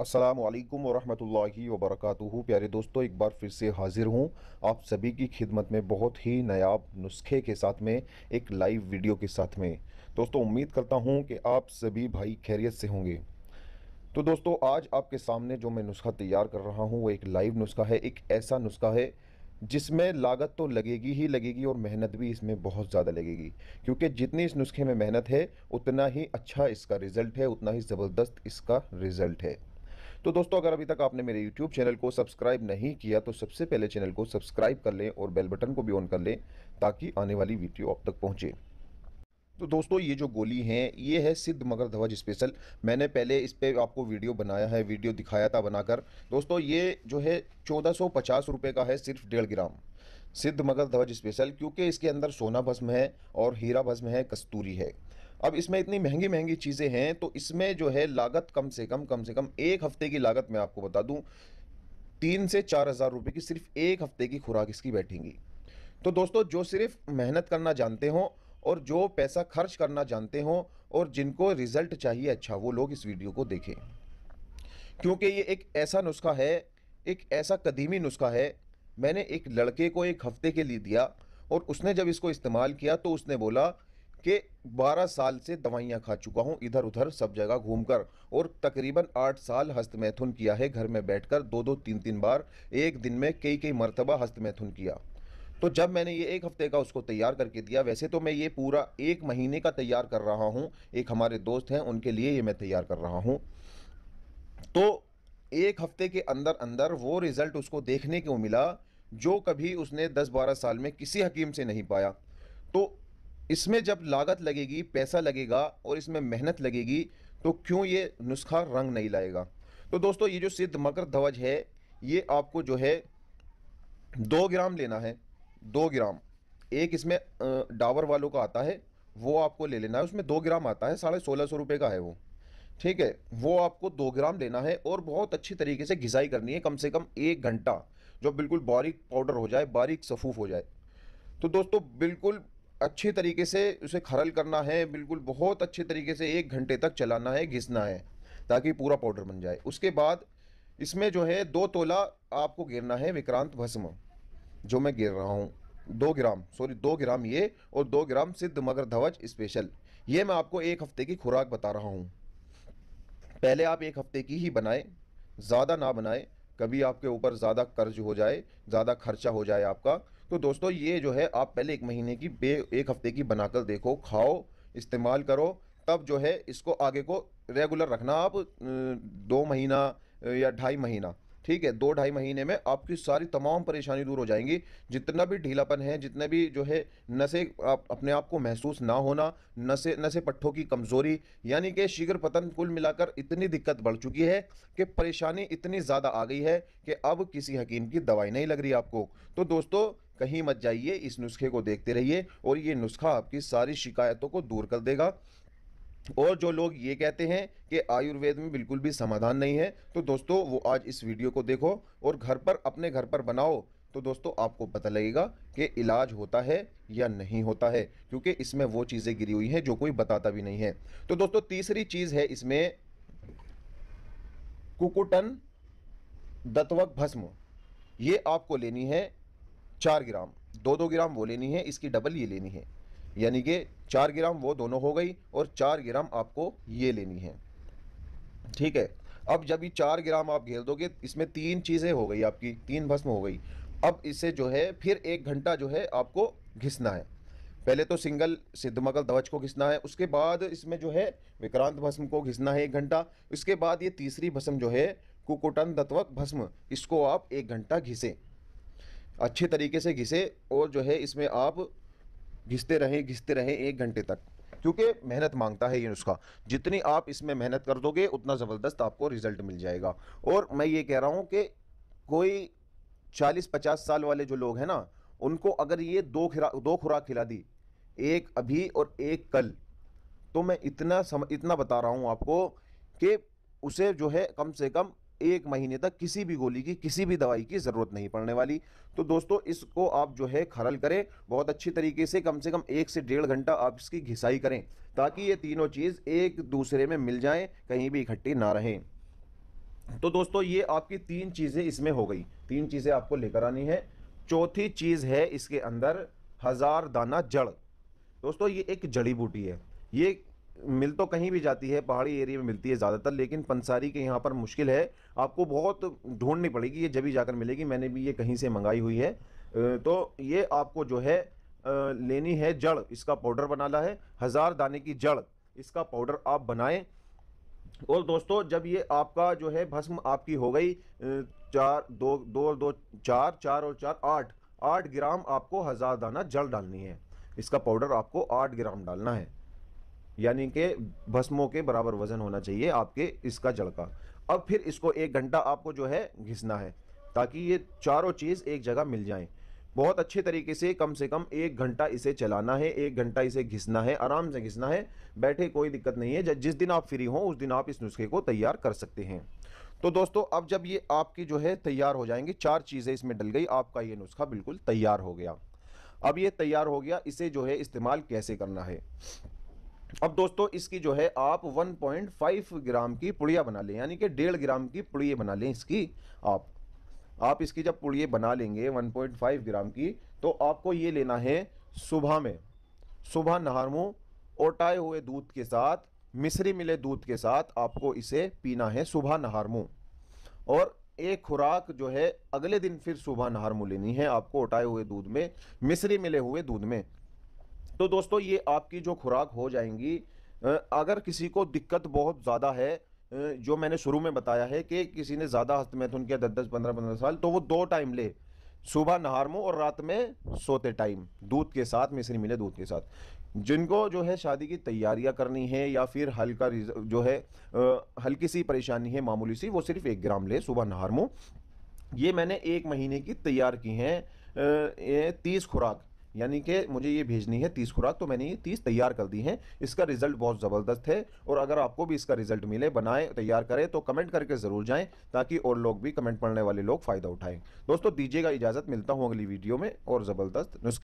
असलकम वरहमल वबरक प्यारे दोस्तों एक बार फिर से हाज़िर हूँ आप सभी की खिदमत में बहुत ही नयाब नुस्खे के साथ में एक लाइव वीडियो के साथ में दोस्तों उम्मीद करता हूँ कि आप सभी भाई खैरियत से होंगे तो दोस्तों आज आपके सामने जो मैं नुस्खा तैयार कर रहा हूँ वो एक लाइव नुस्खा है एक ऐसा नुस्खा है जिसमें लागत तो लगेगी ही लगेगी और मेहनत भी इसमें बहुत ज़्यादा लगेगी क्योंकि जितनी इस नुस्खे में मेहनत है उतना ही अच्छा इसका रिज़ल्ट है उतना ही ज़बरदस्त इसका रिज़ल्ट है तो दोस्तों अगर अभी तक आपने मेरे यूट्यूब चैनल को सब्सक्राइब नहीं किया तो सबसे पहले चैनल को सब्सक्राइब कर लें और बेल बटन को भी ऑन कर लें ताकि आने वाली वीडियो आप तक पहुँचे तो दोस्तों ये जो गोली है ये है सिद्ध मगर ध्वज स्पेशल मैंने पहले इस पर आपको वीडियो बनाया है वीडियो दिखाया था बनाकर दोस्तों ये जो है चौदह सौ पचास रुपये का है सिर्फ डेढ़ ग्राम सिद्ध मगध ध्वज स्पेशल क्योंकि इसके अंदर सोना भस्म है और हीरा भस्म है कस्तूरी है अब इसमें इतनी महंगी महंगी चीज़ें हैं तो इसमें जो है लागत कम से कम कम से कम एक हफ्ते की लागत मैं आपको बता दूं तीन से चार हज़ार रुपये की सिर्फ एक हफ्ते की खुराक इसकी बैठेंगी तो दोस्तों जो सिर्फ मेहनत करना जानते हों और जो पैसा खर्च करना जानते हों और जिनको रिज़ल्ट चाहिए अच्छा वो लोग इस वीडियो को देखें क्योंकि ये एक ऐसा नुस्खा है एक ऐसा कदीमी नुस्खा है मैंने एक लड़के को एक हफ़्ते के लिए दिया और उसने जब इसको इस्तेमाल किया तो उसने बोला कि 12 साल से दवाइयाँ खा चुका हूँ इधर उधर सब जगह घूमकर और तकरीबन आठ साल हस्तमैथुन किया है घर में बैठकर दो दो तीन तीन बार एक दिन में कई कई मरतबा हस्तमैथुन किया तो जब मैंने ये एक हफ़्ते का उसको तैयार करके दिया वैसे तो मैं ये पूरा एक महीने का तैयार कर रहा हूँ एक हमारे दोस्त हैं उनके लिए ये मैं तैयार कर रहा हूँ तो एक हफ्ते के अंदर अंदर वो रिज़ल्ट उसको देखने को मिला जो कभी उसने 10-12 साल में किसी हकीम से नहीं पाया तो इसमें जब लागत लगेगी पैसा लगेगा और इसमें मेहनत लगेगी तो क्यों ये नुस्खा रंग नहीं लाएगा तो दोस्तों ये जो सिद्ध मकर ध्वज है ये आपको जो है दो ग्राम लेना है दो ग्राम एक इसमें डाबर वालों का आता है वो आपको ले लेना है उसमें दो ग्राम आता है साढ़े सोलह सौ रुपये का है वो ठीक है वो आपको दो ग्राम लेना है और बहुत अच्छी तरीके से घिसाई करनी है कम से कम एक घंटा जो बिल्कुल बारीक पाउडर हो जाए बारीक सफूफ हो जाए तो दोस्तों बिल्कुल अच्छे तरीके से उसे खरल करना है बिल्कुल बहुत अच्छे तरीके से एक घंटे तक चलाना है घिसना है ताकि पूरा पाउडर बन जाए उसके बाद इसमें जो है दो तोला आपको गिरना है विक्रांत भस्म जो मैं गिर रहा हूँ दो ग्राम सॉरी दो ग्राम ये और दो ग्राम सिद्ध मगर धवज स्पेशल ये मैं आपको एक हफ्ते की खुराक बता रहा हूँ पहले आप एक हफ्ते की ही बनाएं ज़्यादा ना बनाएं कभी आपके ऊपर ज़्यादा कर्ज हो जाए ज़्यादा खर्चा हो जाए आपका तो दोस्तों ये जो है आप पहले एक महीने की बे एक हफ्ते की बनाकर देखो खाओ इस्तेमाल करो तब जो है इसको आगे को रेगुलर रखना आप दो महीना या ढाई महीना ठीक है दो ढाई महीने में आपकी सारी तमाम परेशानी दूर हो जाएंगी जितना भी ढीलापन है जितने भी जो है नशे आप अपने आप को महसूस ना होना नशे नशे पट्ठों की कमज़ोरी यानी कि शीघ्र पतन कुल मिलाकर इतनी दिक्कत बढ़ चुकी है कि परेशानी इतनी ज़्यादा आ गई है कि अब किसी हकीम की दवाई नहीं लग रही आपको तो दोस्तों कहीं मत जाइए इस नुस्खे को देखते रहिए और ये नुस्खा आपकी सारी शिकायतों को दूर कर देगा और जो लोग ये कहते हैं कि आयुर्वेद में बिल्कुल भी समाधान नहीं है तो दोस्तों वो आज इस वीडियो को देखो और घर पर अपने घर पर बनाओ तो दोस्तों आपको पता लगेगा कि इलाज होता है या नहीं होता है क्योंकि इसमें वो चीज़ें गिरी हुई हैं जो कोई बताता भी नहीं है तो दोस्तों तीसरी चीज़ है इसमें कुकुटन दत्वक भस्म ये आपको लेनी है चार ग्राम दो दो ग्राम वो लेनी है इसकी डबल ये लेनी है यानी कि चार ग्राम वो दोनों हो गई और चार ग्राम आपको ये लेनी है ठीक है अब जब ये चार ग्राम आप घेर दोगे इसमें तीन चीज़ें हो गई आपकी तीन भस्म हो गई अब इसे जो है फिर एक घंटा जो है आपको घिसना है पहले तो सिंगल सिद्ध मगल ध्वज को घिसना है उसके बाद इसमें जो है विक्रांत भस्म को घिसना है एक घंटा उसके बाद ये तीसरी भस्म जो है कुकुटन दत्वक भस्म इसको आप एक घंटा घिसें अच्छे तरीके से घिसे और जो है इसमें आप घिसते रहे घिसते रहे एक घंटे तक क्योंकि मेहनत मांगता है ये नुस्खा जितनी आप इसमें मेहनत कर दोगे उतना ज़बरदस्त आपको रिज़ल्ट मिल जाएगा और मैं ये कह रहा हूँ कि कोई चालीस पचास साल वाले जो लोग हैं ना उनको अगर ये दो खिरा दो खुराक खिला दी एक अभी और एक कल तो मैं इतना सम, इतना बता रहा हूँ आपको कि उसे जो है कम से कम एक महीने तक किसी भी गोली की किसी भी दवाई की ज़रूरत नहीं पड़ने वाली तो दोस्तों इसको आप जो है खरल करें बहुत अच्छी तरीके से कम से कम एक से डेढ़ घंटा आप इसकी घिसाई करें ताकि ये तीनों चीज़ एक दूसरे में मिल जाए कहीं भी इकट्ठी ना रहें तो दोस्तों ये आपकी तीन चीज़ें इसमें हो गई तीन चीज़ें आपको लेकर आनी है चौथी चीज़ है इसके अंदर हज़ार दाना जड़ दोस्तों ये एक जड़ी बूटी है ये मिल तो कहीं भी जाती है पहाड़ी एरिया में मिलती है ज़्यादातर लेकिन पंसारी के यहाँ पर मुश्किल है आपको बहुत ढूंढनी पड़ेगी ये जब ही जाकर मिलेगी मैंने भी ये कहीं से मंगाई हुई है तो ये आपको जो है लेनी है जड़ इसका पाउडर बनाना है हज़ार दाने की जड़ इसका पाउडर आप बनाएं और दोस्तों जब ये आपका जो है भस्म आपकी हो गई चार दो दो दो चार चार और चार आठ आठ ग्राम आपको हज़ार दाना जल डालनी है इसका पाउडर आपको आठ ग्राम डालना है यानी कि भस्मों के बराबर वजन होना चाहिए आपके इसका जड़ का अब फिर इसको एक घंटा आपको जो है घिसना है ताकि ये चारों चीज़ एक जगह मिल जाएं बहुत अच्छे तरीके से कम से कम एक घंटा इसे चलाना है एक घंटा इसे घिसना है आराम से घिसना है बैठे कोई दिक्कत नहीं है जिस दिन आप फ्री हों उस दिन आप इस नुस्खे को तैयार कर सकते हैं तो दोस्तों अब जब ये आपकी जो है तैयार हो जाएंगे चार चीज़ें इसमें डल गई आपका ये नुस्खा बिल्कुल तैयार हो गया अब ये तैयार हो गया इसे जो है इस्तेमाल कैसे करना है अब दोस्तों इसकी जो है आप 1.5 ग्राम की पुड़िया बना लें यानी कि डेढ़ ग्राम की पुड़िया बना लें इसकी आप आप इसकी जब पुड़िया बना लेंगे 1.5 ग्राम की तो आपको ये लेना है सुबह में सुबह नहार मुँह ओटाए हुए दूध के साथ मिश्री मिले दूध के साथ आपको इसे पीना है सुबह नहार मुँह और एक खुराक जो है अगले दिन फिर सुबह नहार मुँह लेनी है आपको ओटाए हुए दूध में मिश्री मिले हुए दूध में तो दोस्तों ये आपकी जो खुराक हो जाएंगी अगर किसी को दिक्कत बहुत ज़्यादा है जो मैंने शुरू में बताया है कि किसी ने ज़्यादा हस्तमैथुन किया दस दस पंद्रह पंद्रह साल तो वो दो टाइम ले सुबह नहार मुँह और रात में सोते टाइम दूध के साथ मिश्री मिले दूध के साथ जिनको जो है शादी की तैयारियां करनी है या फिर हल्का जो है हल्की सी परेशानी है मामूली सी वो सिर्फ एक ग्राम ले सुबह नहार मुँह ये मैंने एक महीने की तैयार की हैं तीस खुराक यानी कि मुझे ये भेजनी है तीस खुराक तो मैंने ये तीस तैयार कर दी हैं इसका रिजल्ट बहुत ज़बरदस्त है और अगर आपको भी इसका रिजल्ट मिले बनाए तैयार करें तो कमेंट करके ज़रूर जाएं ताकि और लोग भी कमेंट पढ़ने वाले लोग फ़ायदा उठाएँ दोस्तों दीजिएगा इजाज़त मिलता हूँ अगली वीडियो में और ज़बरदस्त नुस्खे